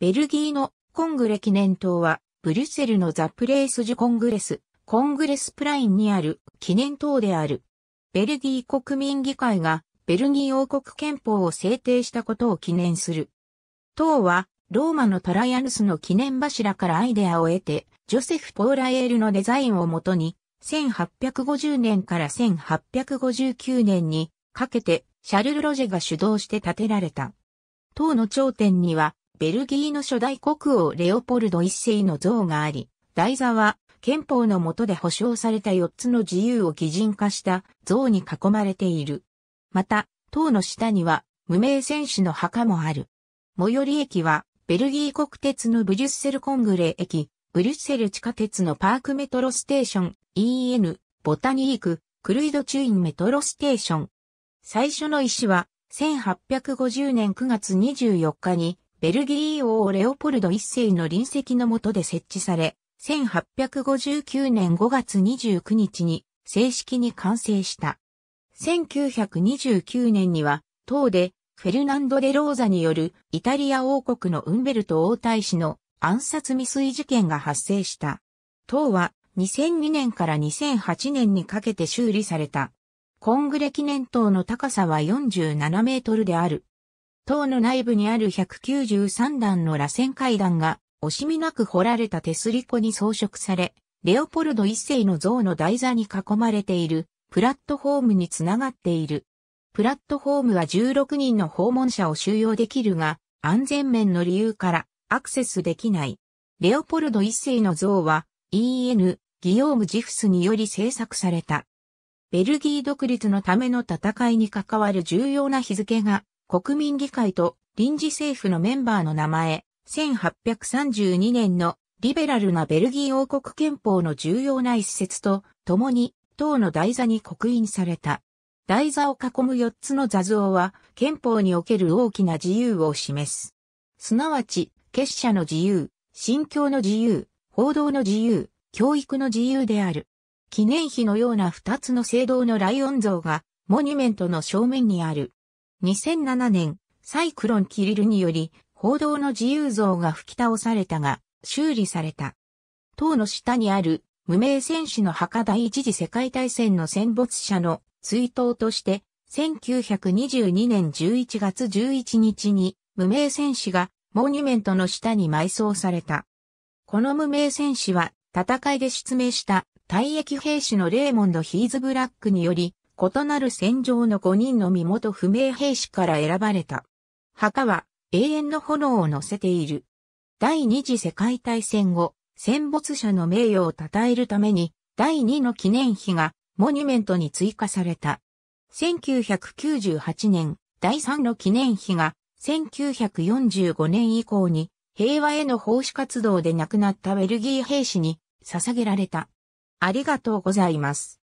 ベルギーのコングレ記念塔は、ブリュッセルのザ・プレイス・ジュ・コングレス、コングレスプラインにある記念塔である。ベルギー国民議会が、ベルギー王国憲法を制定したことを記念する。塔は、ローマのトライアヌスの記念柱からアイデアを得て、ジョセフ・ポーラエールのデザインをもとに、1850年から1859年にかけてシャルル・ロジェが主導して建てられた。塔の頂点にはベルギーの初代国王レオポルド一世の像があり、台座は憲法の下で保障された4つの自由を擬人化した像に囲まれている。また、塔の下には無名戦士の墓もある。最寄り駅は、ベルギー国鉄のブリュッセルコングレー駅、ブリュッセル地下鉄のパークメトロステーション、EN、ボタニーク、クルイドチュインメトロステーション。最初の石は、1850年9月24日に、ベルギー王レオポルド一世の臨席の下で設置され、1859年5月29日に正式に完成した。1929年には、党でフェルナンド・デ・ローザによるイタリア王国のウンベルト王太子の暗殺未遂事件が発生した。党は2002年から2008年にかけて修理された。コングレ記念塔の高さは47メートルである。塔の内部にある193段の螺旋階段が、惜しみなく掘られた手すり子に装飾され、レオポルド一世の像の台座に囲まれている、プラットフォームにつながっている。プラットフォームは16人の訪問者を収容できるが、安全面の理由からアクセスできない。レオポルド一世の像は EN、ギヨーム・ジフスにより制作された。ベルギー独立のための戦いに関わる重要な日付が国民議会と臨時政府のメンバーの名前、1832年のリベラルなベルギー王国憲法の重要な一節と共に党の台座に刻印された。台座を囲む4つの座像は憲法における大きな自由を示す。すなわち、結社の自由、信教の自由、報道の自由、教育の自由である。記念碑のような2つの聖堂のライオン像がモニュメントの正面にある。2007年、サイクロンキリルにより、報道の自由像が吹き倒されたが、修理された。塔の下にある、無名戦士の墓第一次世界大戦の戦没者の追悼として、1922年11月11日に、無名戦士が、モニュメントの下に埋葬された。この無名戦士は、戦いで失明した、退役兵士のレーモンド・ヒーズブラックにより、異なる戦場の5人の身元不明兵士から選ばれた。墓は永遠の炎を乗せている。第二次世界大戦後、戦没者の名誉を称えるために、第2の記念碑がモニュメントに追加された。1998年、第3の記念碑が1945年以降に平和への奉仕活動で亡くなったベルギー兵士に捧げられた。ありがとうございます。